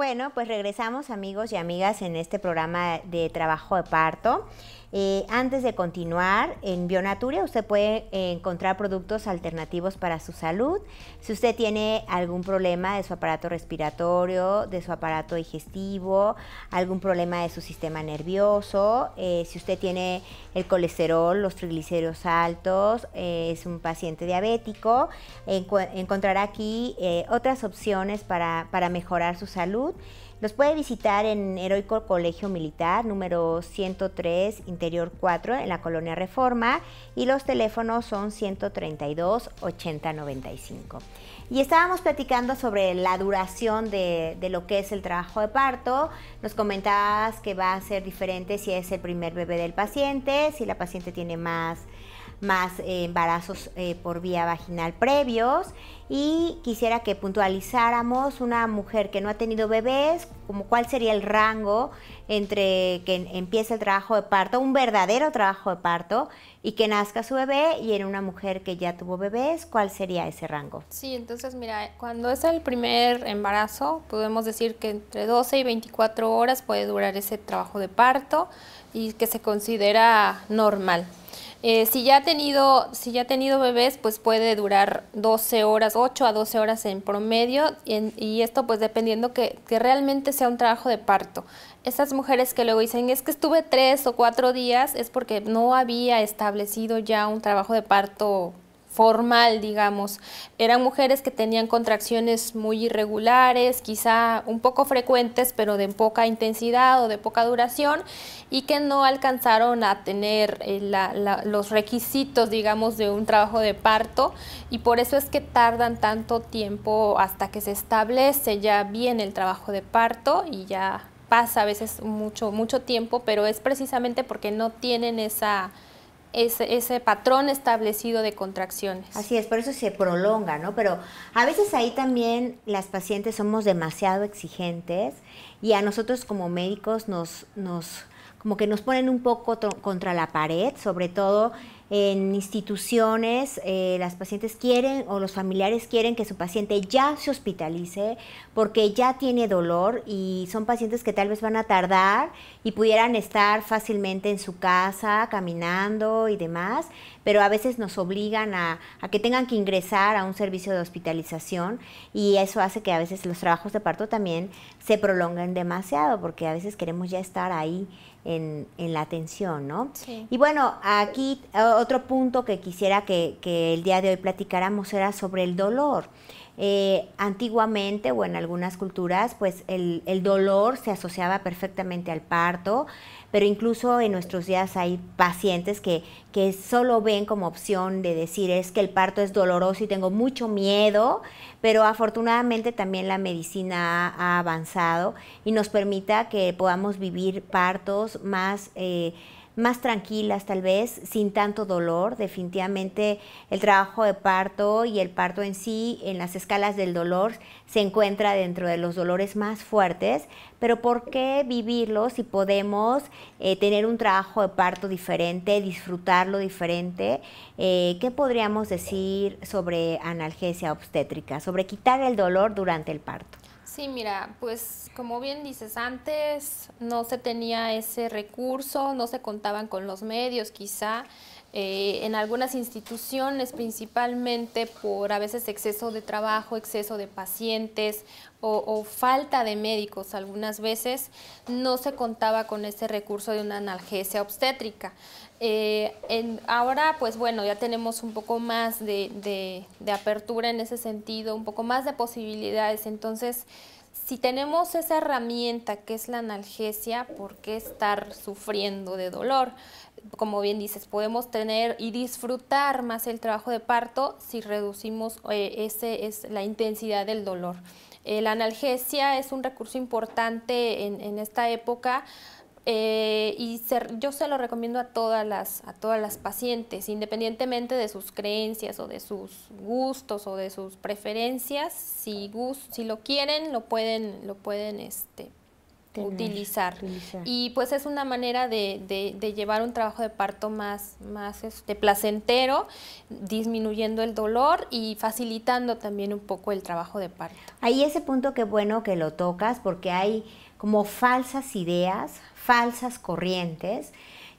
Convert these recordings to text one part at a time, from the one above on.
Bueno, pues regresamos amigos y amigas en este programa de trabajo de parto. Eh, antes de continuar, en Bionaturia usted puede eh, encontrar productos alternativos para su salud. Si usted tiene algún problema de su aparato respiratorio, de su aparato digestivo, algún problema de su sistema nervioso, eh, si usted tiene el colesterol, los triglicéridos altos, es un paciente diabético, encontrará aquí otras opciones para mejorar su salud los puede visitar en Heroico Colegio Militar número 103, Interior 4, en la Colonia Reforma y los teléfonos son 132 8095 Y estábamos platicando sobre la duración de, de lo que es el trabajo de parto. Nos comentabas que va a ser diferente si es el primer bebé del paciente, si la paciente tiene más más eh, embarazos eh, por vía vaginal previos. Y quisiera que puntualizáramos una mujer que no ha tenido bebés, como cuál sería el rango entre que empiece el trabajo de parto, un verdadero trabajo de parto, y que nazca su bebé, y en una mujer que ya tuvo bebés, cuál sería ese rango. Sí, entonces mira, cuando es el primer embarazo, podemos decir que entre 12 y 24 horas puede durar ese trabajo de parto y que se considera normal. Eh, si, ya ha tenido, si ya ha tenido bebés, pues puede durar 12 horas, 8 a 12 horas en promedio, y, esto pues dependiendo que, que, realmente sea un trabajo de parto. Esas mujeres que luego dicen, es que estuve 3 o 4 días, es porque no había establecido ya un trabajo de parto formal, digamos. Eran mujeres que tenían contracciones muy irregulares, quizá un poco frecuentes, pero de poca intensidad o de poca duración, y que no alcanzaron a tener eh, los requisitos, digamos, de un trabajo de parto, y por eso es que tardan tanto tiempo hasta que se establece ya bien el trabajo de parto y ya pasa a veces mucho, mucho tiempo, pero es precisamente porque no tienen esa ese, ese, patrón establecido de contracciones. Así es, por eso se prolonga, ¿no? Pero a veces ahí también las pacientes somos demasiado exigentes y a nosotros como médicos nos, nos como que nos ponen un poco contra la pared, sobre todo en instituciones eh, las pacientes quieren o los familiares quieren que su paciente ya se hospitalice porque ya tiene dolor y son pacientes que tal vez van a tardar y pudieran estar fácilmente en su casa caminando y demás, pero a veces nos obligan a, que tengan que ingresar a un servicio de hospitalización y eso hace que a veces los trabajos de parto también se prolonguen demasiado porque a veces queremos ya estar ahí en, la atención, ¿no? Y bueno, aquí otro punto que quisiera que, el día de hoy platicáramos era sobre el dolor. Eh, antiguamente o en algunas culturas, pues el, dolor se asociaba perfectamente al parto, pero incluso en nuestros días hay pacientes que, que solo ven como opción de decir es que el parto es doloroso y tengo mucho miedo, pero afortunadamente también la medicina ha avanzado y nos permita que podamos vivir partos más... Eh, más tranquilas tal vez, sin tanto dolor. Definitivamente el trabajo de parto y el parto en sí en las escalas del dolor se encuentra dentro de los dolores más fuertes, pero ¿por qué vivirlo si podemos eh, tener un trabajo de parto diferente, disfrutarlo diferente? Eh, ¿Qué podríamos decir sobre analgesia obstétrica, sobre quitar el dolor durante el parto? Sí, mira, pues como bien dices, antes no se tenía ese recurso, no se contaban con los medios quizá. Eh, en algunas instituciones principalmente por a veces exceso de trabajo, exceso de pacientes o, falta de médicos algunas veces, no se contaba con ese recurso de una analgesia obstétrica. Eh, ahora, pues bueno, ya tenemos un poco más de, de apertura en ese sentido, un poco más de posibilidades, entonces si tenemos esa herramienta que es la analgesia, ¿por qué estar sufriendo de dolor? como bien dices, podemos tener y disfrutar más el trabajo de parto si reducimos eh, ese, es la intensidad del dolor. Eh, la analgesia es un recurso importante en, esta época. Eh, y yo se lo recomiendo a todas, las, a todas las pacientes, independientemente de sus creencias o de sus gustos o de sus preferencias, si, si lo quieren, lo pueden, lo pueden este, utilizar. Y pues es una manera de, llevar un trabajo de parto más, más este, placentero, disminuyendo el dolor y facilitando también un poco el trabajo de parto. Ahí ese punto que bueno que lo tocas porque hay como falsas ideas, falsas corrientes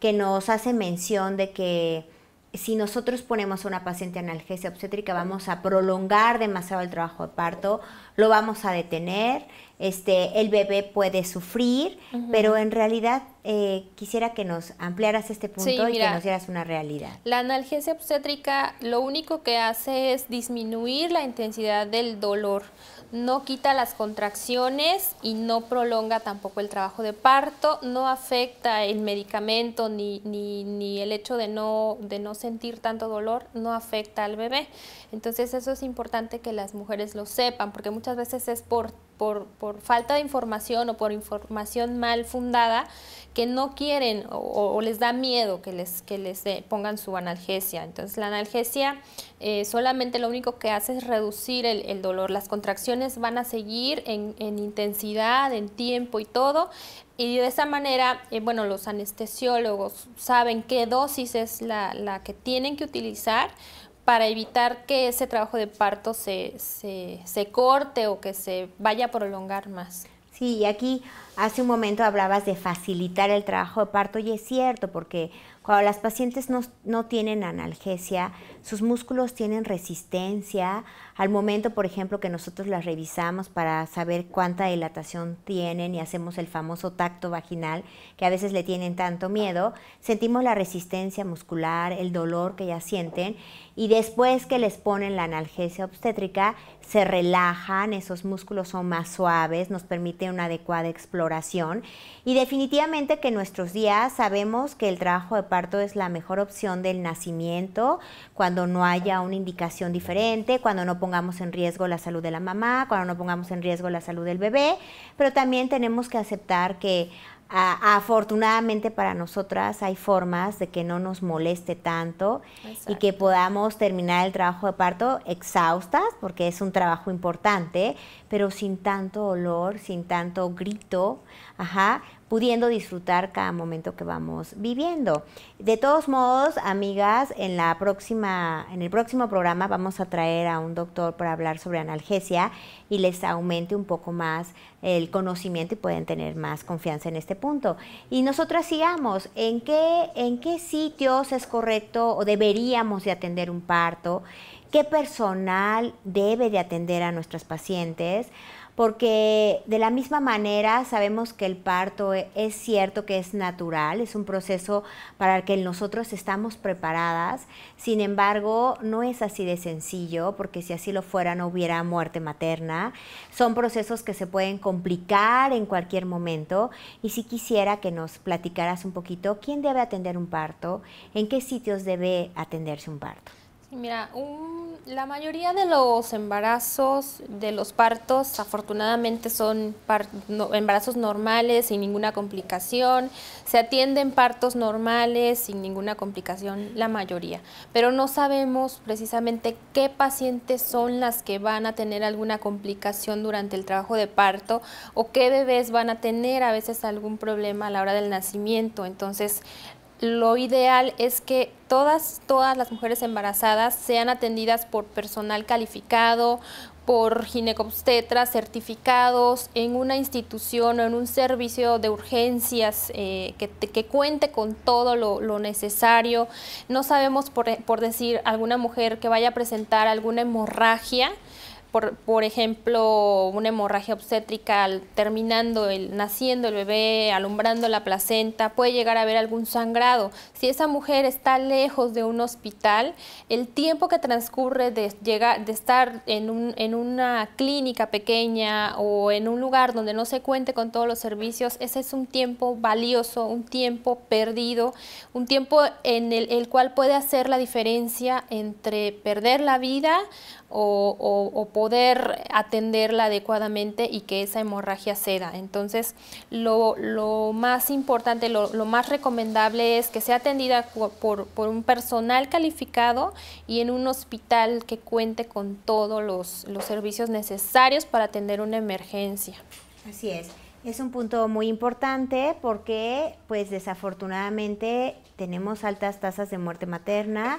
que nos hacen mención de que si nosotros ponemos a una paciente analgesia obstétrica, vamos a prolongar demasiado el trabajo de parto, lo vamos a detener, este, el bebé puede sufrir, pero en realidad eh, quisiera que nos ampliaras este punto y que nos dieras una realidad. La analgesia obstétrica lo único que hace es disminuir la intensidad del dolor no quita las contracciones y no prolonga tampoco el trabajo de parto, no afecta el medicamento ni, ni, el hecho de no, de no sentir tanto dolor, no afecta al bebé. Entonces eso es importante que las mujeres lo sepan, porque muchas veces es por por, falta de información o por información mal fundada que no quieren o, les da miedo que les, que les eh, pongan su analgesia. Entonces la analgesia eh, solamente lo único que hace es reducir el, dolor. Las contracciones van a seguir en, intensidad, en tiempo y todo. Y de esa manera, eh, bueno, los anestesiólogos saben qué dosis es la, la que tienen que utilizar para evitar que ese trabajo de parto se, se, se corte o que se vaya a prolongar más. Sí, y aquí hace un momento hablabas de facilitar el trabajo de parto y es cierto porque cuando las pacientes no, no, tienen analgesia, sus músculos tienen resistencia. Al momento, por ejemplo, que nosotros las revisamos para saber cuánta dilatación tienen y hacemos el famoso tacto vaginal, que a veces le tienen tanto miedo, sentimos la resistencia muscular, el dolor que ya sienten. Y después que les ponen la analgesia obstétrica, se relajan, esos músculos son más suaves, nos permite una adecuada exploración. Y definitivamente que en nuestros días sabemos que el trabajo de es la mejor opción del nacimiento, cuando no haya una indicación diferente, cuando no pongamos en riesgo la salud de la mamá, cuando no pongamos en riesgo la salud del bebé, pero también tenemos que aceptar que afortunadamente para nosotras hay formas de que no nos moleste tanto y que podamos terminar el trabajo de parto exhaustas, porque es un trabajo importante, pero sin tanto olor, sin tanto grito, ajá, pudiendo disfrutar cada momento que vamos viviendo. De todos modos, amigas, en la próxima en el próximo programa vamos a traer a un doctor para hablar sobre analgesia y les aumente un poco más el conocimiento y pueden tener más confianza en este punto. Y nosotras sigamos en qué en qué sitios es correcto o deberíamos de atender un parto qué personal debe de atender a nuestros pacientes, porque de la misma manera sabemos que el parto e, es cierto que es natural, es un proceso para el que nosotros estamos preparadas, sin embargo no es así de sencillo, porque si así lo fuera no hubiera muerte materna, son procesos que se pueden complicar en cualquier momento y si quisiera que nos platicaras un poquito quién debe atender un parto, en qué sitios debe atenderse un parto. Mira, la mayoría de los embarazos, de los partos, afortunadamente son embarazos normales, sin ninguna complicación. Se atienden partos normales, sin ninguna complicación, la mayoría. Pero no sabemos precisamente qué pacientes son las que van a tener alguna complicación durante el trabajo de parto o qué bebés van a tener a veces algún problema a la hora del nacimiento. Entonces, lo ideal es que todas, todas las mujeres embarazadas sean atendidas por personal calificado, por ginecobstetras certificados en una institución o en un servicio de urgencias eh, que, que, cuente con todo lo, lo necesario. No sabemos, por, por, decir, alguna mujer que vaya a presentar alguna hemorragia, por, ejemplo, una hemorragia obstétrica terminando, el, naciendo el bebé, alumbrando la placenta, puede llegar a haber algún sangrado. Si esa mujer está lejos de un hospital, el tiempo que transcurre de, llegar, de estar en, un, en una clínica pequeña o en un lugar donde no se cuente con todos los servicios, ese es un tiempo valioso, un tiempo perdido, un tiempo en el, cual puede hacer la diferencia entre perder la vida o, o poder poder atenderla adecuadamente y que esa hemorragia ceda. Entonces, lo, más importante, lo, más recomendable es que sea atendida por, un personal calificado y en un hospital que cuente con todos los, servicios necesarios para atender una emergencia. Así es. Es un punto muy importante porque, pues desafortunadamente, tenemos altas tasas de muerte materna.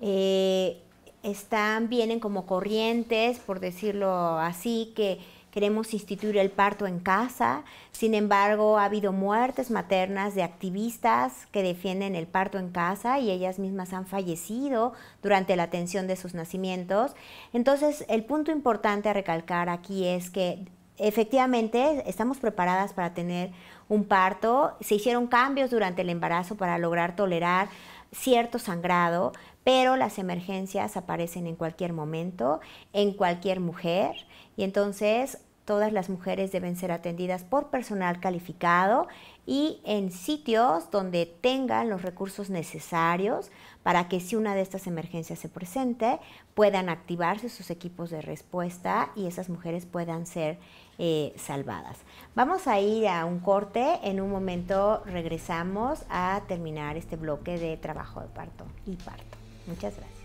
Eh, están, vienen como corrientes, por decirlo así, que queremos instituir el parto en casa. Sin embargo, ha habido muertes maternas de activistas que defienden el parto en casa y ellas mismas han fallecido durante la atención de sus nacimientos. Entonces, el punto importante a recalcar aquí es que efectivamente estamos preparadas para tener un parto. Se hicieron cambios durante el embarazo para lograr tolerar cierto sangrado, pero las emergencias aparecen en cualquier momento, en cualquier mujer, y entonces todas las mujeres deben ser atendidas por personal calificado y en sitios donde tengan los recursos necesarios para que si una de estas emergencias se presente, puedan activarse sus equipos de respuesta y esas mujeres puedan ser eh, salvadas. Vamos a ir a un corte, en un momento regresamos a terminar este bloque de trabajo de parto y parto. Muchas gracias.